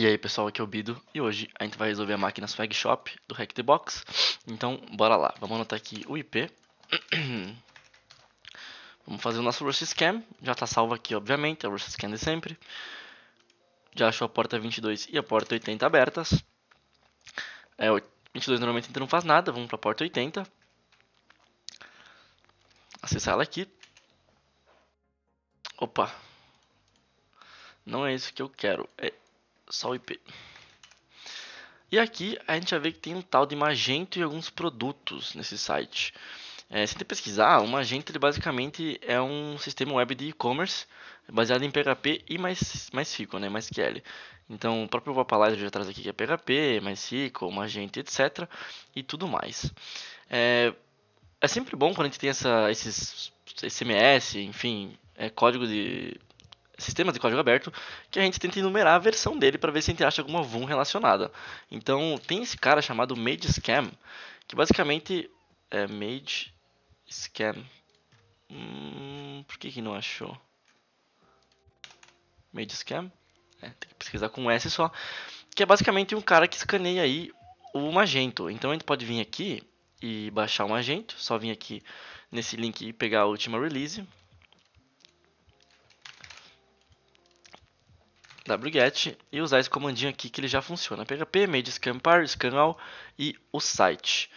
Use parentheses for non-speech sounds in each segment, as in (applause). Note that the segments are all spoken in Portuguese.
E aí pessoal, aqui é o Bido e hoje a gente vai resolver a máquina Swag Shop do Hack the Box. Então bora lá, vamos anotar aqui o IP. (clears throat) vamos fazer o nosso Rust Scan, já está salvo aqui obviamente, é o Rust Scan de sempre. Já achou a porta 22 e a porta 80 abertas. É, 22 normalmente a gente não faz nada, vamos para a porta 80. Acessar ela aqui. Opa! Não é isso que eu quero, é só o IP. E aqui a gente já vê que tem um tal de Magento e alguns produtos nesse site. É, se você pesquisar, o Magento ele basicamente é um sistema web de e-commerce baseado em PHP e mais, mais SQL, né? mais Então o próprio Vapalizer já traz aqui que é PHP, mais SQL, Magento, etc. e tudo mais. É, é sempre bom quando a gente tem essa, esses SMS, enfim, é, código de sistemas de código aberto que a gente tenta enumerar a versão dele para ver se a gente acha alguma VUM relacionada. Então, tem esse cara chamado Mage Scam, que basicamente é Mage Scam. Hum, por que, que não achou? Mage Scam? É, tem que pesquisar com um S só. Que é basicamente um cara que escaneia aí o Magento. Então a gente pode vir aqui e baixar o Magento. Só vir aqui nesse link e pegar a última release. wget e usar esse comandinho aqui que ele já funciona. php made scan all e o site.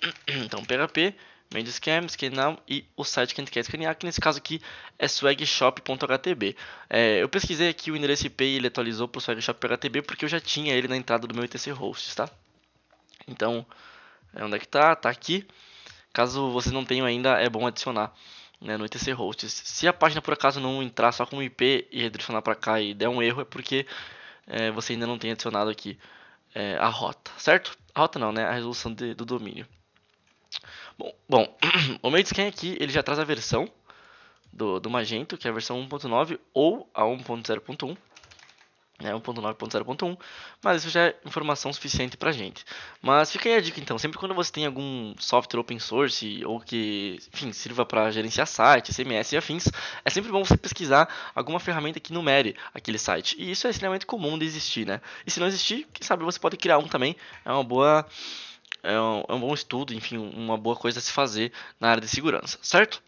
(clears throat) Então php made scan scanal e o site que a gente quer escanear, que nesse caso aqui é swagshop.htb. É, eu pesquisei aqui o endereço IP e ele atualizou para o swagshop.htb porque eu já tinha ele na entrada do meu etc hosts, tá? Então, é onde é que tá? Tá aqui. Caso você não tenha ainda, é bom adicionar né, no etc hosts. Se a página por acaso não entrar só com IP e redirecionar para cá e der um erro, é porque é, você ainda não tem adicionado aqui é, a rota, certo? A rota não, né? A resolução de, do domínio. Bom, bom (clears throat) o Madescan aqui ele já traz a versão do, do Magento, que é a versão 1.9 ou a 1.0.1 né, 1.9.0.1, mas isso já é informação suficiente para gente. Mas fica aí a dica então, sempre quando você tem algum software open source ou que, enfim, sirva para gerenciar sites, CMS e afins, é sempre bom você pesquisar alguma ferramenta que numere aquele site. E isso é extremamente comum de existir, né? E se não existir, quem sabe você pode criar um também, é uma boa é um, é um bom estudo, enfim, uma boa coisa a se fazer na área de segurança, certo?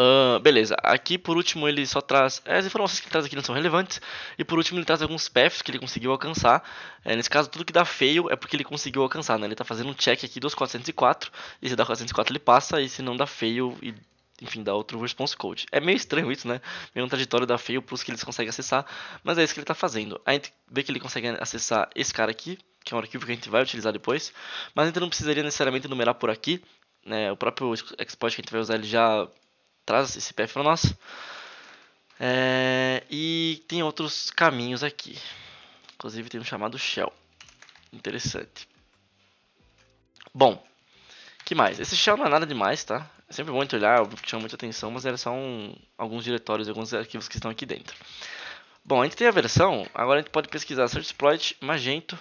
Uh, beleza, aqui por último ele só traz. É, as informações que ele traz aqui não são relevantes. E por último ele traz alguns paths que ele conseguiu alcançar. É, nesse caso, tudo que dá fail é porque ele conseguiu alcançar, né? Ele está fazendo um check aqui dos 404. E se dá 404 ele passa, e se não dá fail, e, enfim, dá outro response code. É meio estranho isso, né? Meio um trajetório da fail para os que eles conseguem acessar. Mas é isso que ele está fazendo. A gente vê que ele consegue acessar esse cara aqui, que é um arquivo que a gente vai utilizar depois. Mas a gente não precisaria necessariamente numerar por aqui. Né? O próprio exploit que a gente vai usar ele já traz esse pé para nós. É, e tem outros caminhos aqui. Inclusive tem um chamado Shell. Interessante. Bom, que mais? Esse Shell não é nada demais, tá? É sempre bom a gente olhar, óbvio é que chama muita atenção, mas era só um, alguns diretórios, alguns arquivos que estão aqui dentro. Bom, a gente tem a versão, agora a gente pode pesquisar Search Exploit, Magento,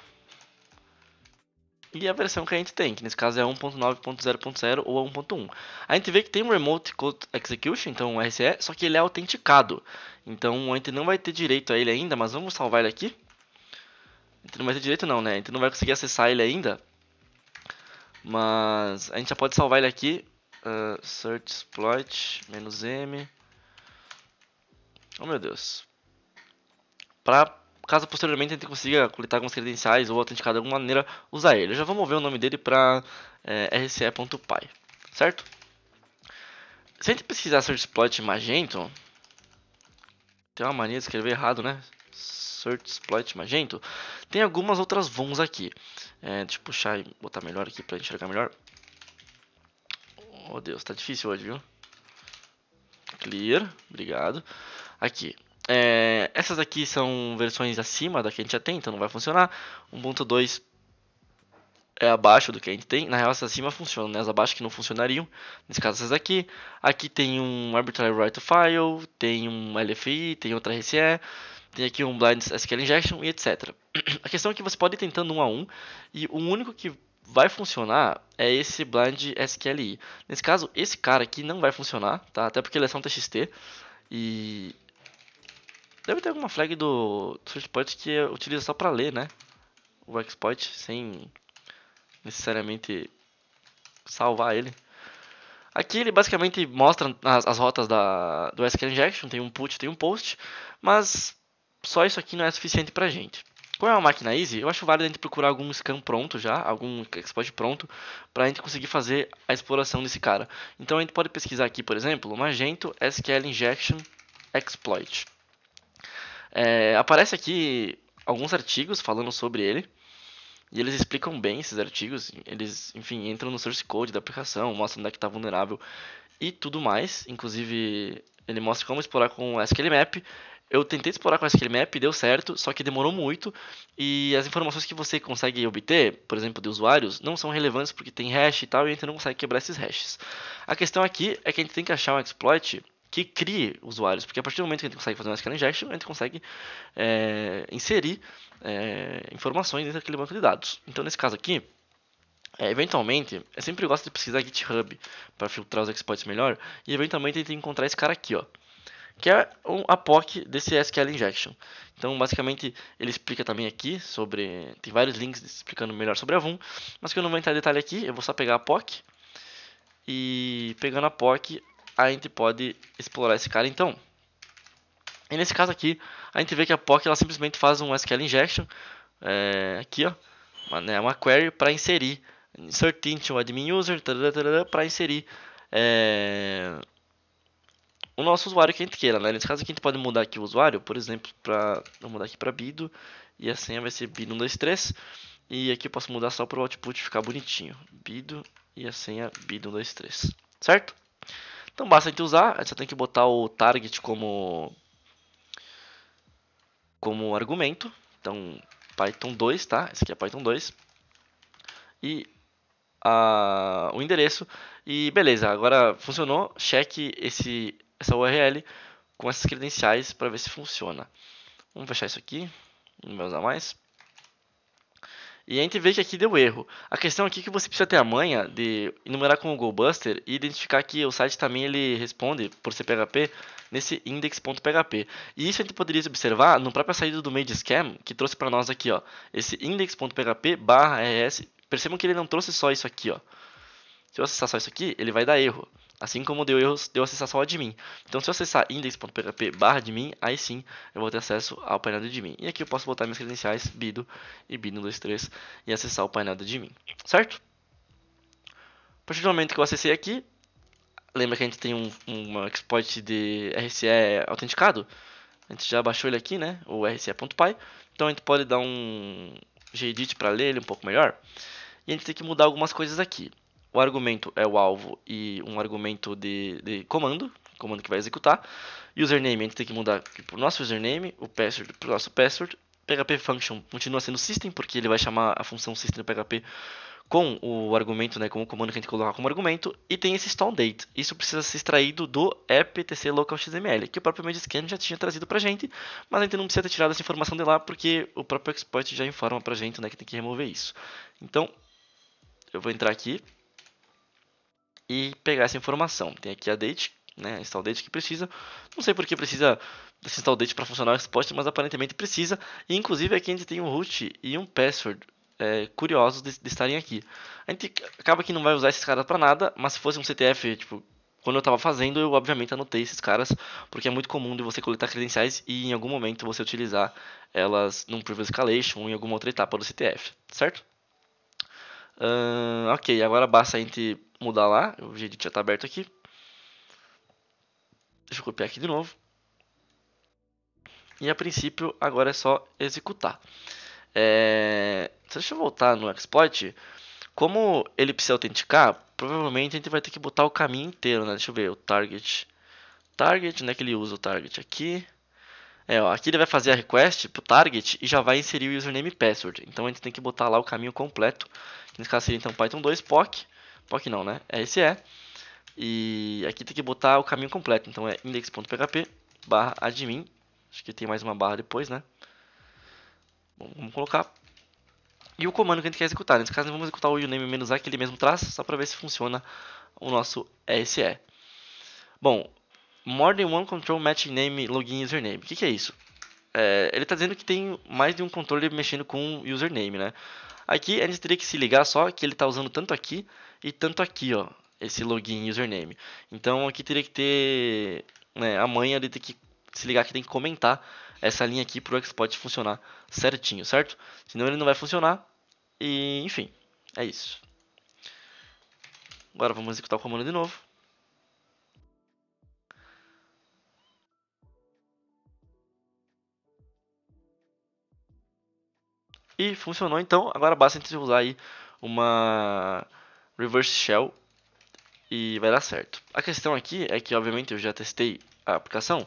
e a versão que a gente tem, que nesse caso é 1.9.0.0 ou 1.1. A gente vê que tem um Remote Code Execution, então um RCE, só que ele é autenticado. Então a gente não vai ter direito a ele ainda, mas vamos salvar ele aqui. A gente não vai ter direito não, né? A gente não vai conseguir acessar ele ainda. Mas a gente já pode salvar ele aqui. Uh, search exploit, "-m". Oh meu Deus. Pra caso posteriormente a gente consiga coletar algumas credenciais ou autenticar de alguma maneira, usar ele. Eu já vou mover o nome dele para é, eh, rce.py, certo? Se a gente pesquisar searchplot Magento, tem uma mania de escrever errado, né? Searchplot Magento, tem algumas outras VONs aqui. É, deixa eu puxar e botar melhor aqui para enxergar melhor. Oh Deus, tá difícil hoje, viu? Clear, obrigado. Aqui, é, essas aqui são versões acima da que a gente já tem, então não vai funcionar. 1.2 é abaixo do que a gente tem. Na real, essas acima funcionam, né? As abaixo que não funcionariam. Nesse caso, essas aqui. Aqui tem um Arbitrary Write to File, tem um LFI, tem outra RCE, tem aqui um Blind SQL Injection e etc. (clears throat) A questão é que você pode ir tentando um a um, e o único que vai funcionar é esse Blind SQLI. Nesse caso, esse cara aqui não vai funcionar, tá? Até porque ele é só um TXT, e Deve ter alguma flag do, do exploit que é utiliza só pra ler, né? O exploit, sem necessariamente salvar ele. Aqui ele basicamente mostra as, as rotas da, do SQL Injection, tem um put, tem um post, mas só isso aqui não é suficiente pra gente. Como é uma máquina easy, eu acho válido a gente procurar algum scan pronto já, algum exploit pronto, para a gente conseguir fazer a exploração desse cara. Então a gente pode pesquisar aqui, por exemplo, Magento SQL Injection Exploit. É, aparece aqui alguns artigos falando sobre ele. E eles explicam bem esses artigos. Eles, enfim, entram no source code da aplicação, mostram onde é que está vulnerável e tudo mais. Inclusive, ele mostra como explorar com SQL Map. Eu tentei explorar com SQL Map, deu certo, só que demorou muito. E as informações que você consegue obter, por exemplo, de usuários, não são relevantes porque tem hash e tal, e a gente não consegue quebrar esses hashes. A questão aqui é que a gente tem que achar um exploit que crie usuários, porque a partir do momento que a gente consegue fazer uma SQL injection, a gente consegue é, inserir é, informações dentro daquele banco de dados. Então, nesse caso aqui, é, eventualmente, eu sempre gosto de pesquisar GitHub para filtrar os exploits melhor, e eventualmente a gente tem que encontrar esse cara aqui, ó, que é um, a POC desse SQL Injection. Então, basicamente, ele explica também aqui sobre... tem vários links explicando melhor sobre a Vum, mas que eu não vou entrar em detalhe aqui, eu vou só pegar a POC, e pegando a POC, a gente pode explorar esse cara então. E nesse caso aqui, a gente vê que a POC ela simplesmente faz um SQL injection é, aqui, ó, uma, né, uma query para inserir insert um admin user para inserir é, o nosso usuário que a gente queira, né? Nesse caso aqui a gente pode mudar aqui o usuário, por exemplo, para vou mudar aqui para Bido e a senha vai ser Bido123 e aqui eu posso mudar só para o output ficar bonitinho, Bido e a senha Bido123, certo? Então basta a gente usar, você tem que botar o target como como argumento. Então Python 2, tá? Esse aqui é Python 2. E a, o endereço e beleza, agora funcionou. Cheque esse essa URL com essas credenciais para ver se funciona. Vamos fechar isso aqui, não vai usar mais. E a gente vê que aqui deu erro. A questão aqui é que você precisa ter a manha de enumerar com o GoBuster e identificar que o site também ele responde por ser PHP nesse index.php. E isso a gente poderia observar no próprio saída do made scam que trouxe para nós aqui, ó, esse index.php barra rs. Percebam que ele não trouxe só isso aqui, ó. Se eu acessar só isso aqui, ele vai dar erro. Assim como deu erros, deu acesso só a admin. Então se eu acessar index.php barra admin, aí sim eu vou ter acesso ao painel de admin. E aqui eu posso botar minhas credenciais bido e bido123 e acessar o painel de admin, certo? A partir do momento que eu acessei aqui, lembra que a gente tem um, um exploit de RCE autenticado? A gente já baixou ele aqui, né? O rce.py. Então a gente pode dar um gedit para ler ele um pouco melhor. E a gente tem que mudar algumas coisas aqui o argumento é o alvo e um argumento de, de comando, comando que vai executar. Username, a gente tem que mudar para o nosso username, o password para o nosso password. PHP function continua sendo system, porque ele vai chamar a função system PHP com o argumento, né, com o comando que a gente colocar como argumento, e tem esse stone date. Isso precisa ser extraído do apptc local XML, que o próprio Mediscan já tinha trazido a gente, mas a gente não precisa ter tirado essa informação de lá, porque o próprio exploit já informa a gente, né, que tem que remover isso. Então, eu vou entrar aqui, e pegar essa informação. Tem aqui a date, né, install date que precisa. Não sei porque precisa desse install date para funcionar o expost, mas aparentemente precisa. E inclusive aqui a gente tem um root e um password é, curiosos de, de, estarem aqui. A gente acaba que não vai usar esses caras para nada, mas se fosse um CTF, tipo, quando eu estava fazendo, eu obviamente anotei esses caras, porque é muito comum de você coletar credenciais e em algum momento você utilizar elas num previous escalation ou em alguma outra etapa do CTF, certo? Uh, ok, agora basta a gente mudar lá. O Gedit já está aberto aqui. Deixa eu copiar aqui de novo. E a princípio, agora é só executar. É... Deixa eu voltar no exploit. Como ele precisa autenticar, provavelmente a gente vai ter que botar o caminho inteiro, né? Deixa eu ver, o target. Target, né? Que ele usa o target aqui. É, ó, aqui ele vai fazer a request pro target e já vai inserir o username e password. Então a gente tem que botar lá o caminho completo. Nesse caso seria então Python 2 POC. POC não, né? É esse é. E aqui tem que botar o caminho completo. Então é index.php barra admin. Acho que tem mais uma barra depois, né? Bom, vamos colocar. E o comando que a gente quer executar. Nesse caso, vamos executar o uname-a que ele mesmo traz, só para ver se funciona o nosso ESE. Bom, more than one control matching name login username. O que, que é isso? É, ele está dizendo que tem mais de um controle mexendo com username, né? Aqui a gente teria que se ligar só que ele está usando tanto aqui e tanto aqui, ó, esse login username. Então aqui teria que ter né, a manha de ter que se ligar que tem que comentar essa linha aqui para o Xpot funcionar certinho, certo? Senão ele não vai funcionar e enfim, é isso. Agora vamos executar o comando de novo. E funcionou, então agora basta a gente usar aí uma reverse shell e vai dar certo. A questão aqui é que, obviamente, eu já testei a aplicação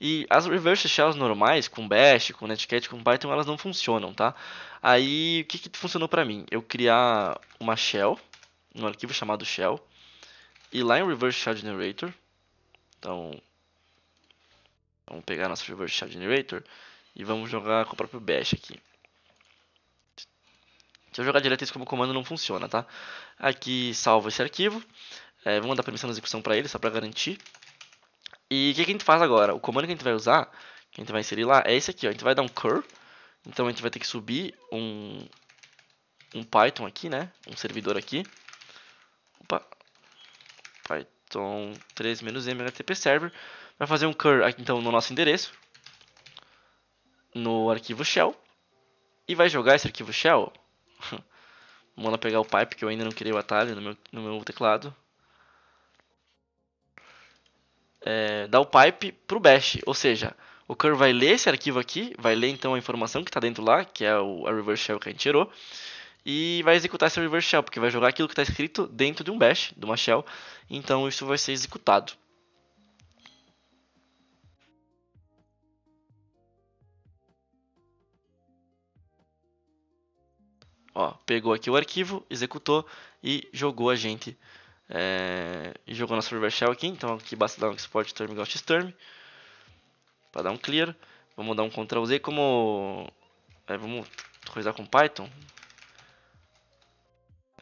e as reverse shells normais, com Bash, com Netcat, com Python, elas não funcionam, tá? Aí, o que, que funcionou para mim? Eu criar uma shell, um arquivo chamado shell, e lá em reverse shell generator, então, vamos pegar nosso reverse shell generator e vamos jogar com o próprio Bash aqui. Se eu jogar direto isso como comando, não funciona, tá? Aqui salvo esse arquivo. É, vou mandar permissão de execução para ele, só para garantir. E o que, que, a gente faz agora? O comando que a gente vai usar, que a gente vai inserir lá, é esse aqui. Ó. A gente vai dar um cur. Então a gente vai ter que subir um, um Python aqui, né? Um servidor aqui. Opa. Python 3-m HTTP server. Vai fazer um cur aqui, então, no nosso endereço. No arquivo shell. E vai jogar esse arquivo shell vou lá pegar o pipe, que eu ainda não criei o atalho no meu, no meu teclado. É, dá o pipe pro bash, ou seja, o curl vai ler esse arquivo aqui, vai ler então a informação que está dentro lá, que é o, a reverse shell que a gente tirou, e vai executar essa reverse shell, porque vai jogar aquilo que está escrito dentro de um bash, de uma shell, então isso vai ser executado. Ó, pegou aqui o arquivo, executou e jogou a gente. É, e jogou nosso River Shell aqui. Então aqui basta dar um export term igual xterm. Para dar um clear. Vamos dar um Ctrl Z como... É, vamos coisar com Python.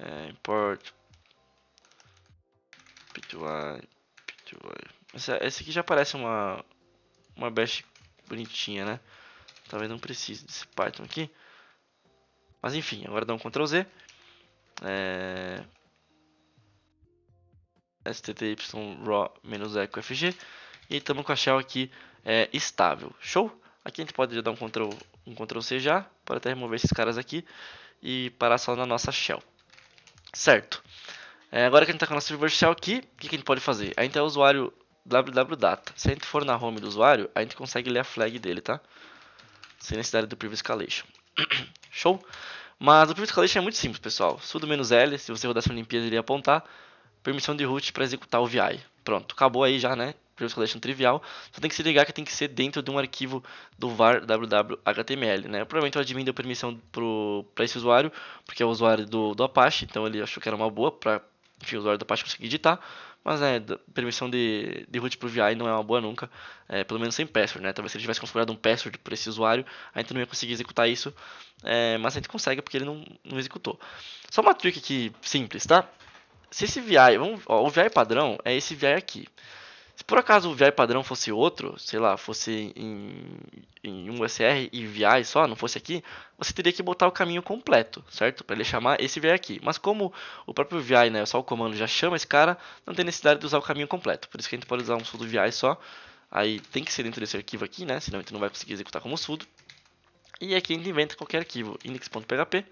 É, import P2I, P2I. Esse, esse aqui já parece uma, uma bash bonitinha, né? Talvez não precise desse Python aqui. Mas enfim, agora dá um Ctrl Z. É... STTY raw eco fg e estamos com a shell aqui é, estável. Show? Aqui a gente pode dar um Ctrl, um Ctrl C já, para até remover esses caras aqui e parar só na nossa shell. Certo. É, agora que a gente está com a nossa River Shell aqui, o que, que, a gente pode fazer? A gente é o usuário www.data. Se a gente for na home do usuário, a gente consegue ler a flag dele, tá? Sem necessidade do Previous Escalation. (clears throat) Show? Mas o Private Collection é muito simples, pessoal. Sudo menos L, se você rodasse uma limpeza, ele ia apontar. Permissão de root para executar o VI. Pronto, acabou aí já, né? Private Collection trivial. Só tem que se ligar que tem que ser dentro de um arquivo do var www.html, né? Provavelmente o admin deu permissão para esse usuário, porque é o usuário do, do Apache, então ele achou que era uma boa para o usuário do Apache conseguir editar. Mas né, permissão de, de root o VI não é uma boa nunca, é, pelo menos sem password, né? Talvez se ele tivesse configurado um password para esse usuário, a gente não ia conseguir executar isso, é, mas a gente consegue porque ele não, não executou. Só uma trick aqui simples, tá? Se esse VI, vamos, ó, o VI padrão é esse VI aqui. Se por acaso o VI padrão fosse outro, sei lá, fosse em, em um SR e VI só, não fosse aqui, você teria que botar o caminho completo, certo? Para ele chamar esse VI aqui. Mas como o próprio VI, né, só o comando já chama esse cara, não tem necessidade de usar o caminho completo. Por isso que a gente pode usar um sudo VI só. Aí tem que ser dentro desse arquivo aqui, né? Senão a gente não vai conseguir executar como sudo. E aqui a gente inventa qualquer arquivo index.php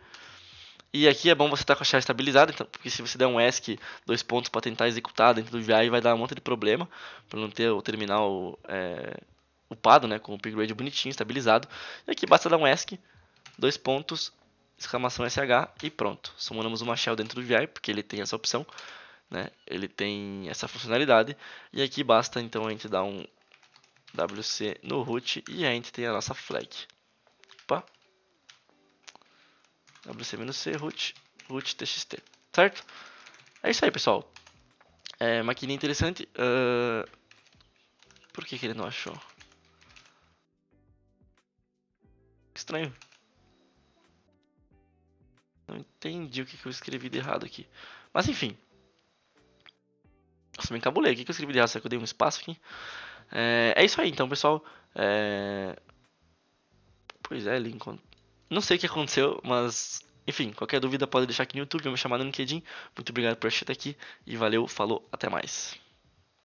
e aqui é bom você estar tá com a chave estabilizada, então, porque se você der um ESC, dois pontos para tentar executar dentro do VI, vai dar um monte de problema, para não ter o terminal é, upado, né, com o upgrade bonitinho, estabilizado. E aqui basta dar um ESC, dois pontos, exclamação SH e pronto. Somamos uma shell dentro do VI, porque ele tem essa opção, né, ele tem essa funcionalidade. E aqui basta, então, a gente dar um WC no root e a gente tem a nossa flag. Opa, wc-c root, root txt, certo? É isso aí, pessoal. É, maquininha interessante. Uh, por que, que ele não achou? Que estranho. Não entendi o que, que eu escrevi de errado aqui. Mas enfim. Nossa, me encabulei. O que, que eu escrevi de errado? Será que eu dei um espaço aqui? É, é isso aí, então, pessoal. É... Pois é, Lincoln. Não sei o que aconteceu, mas enfim, qualquer dúvida pode deixar aqui no YouTube, me chamar no LinkedIn. Muito obrigado por assistir até aqui e valeu, falou, até mais.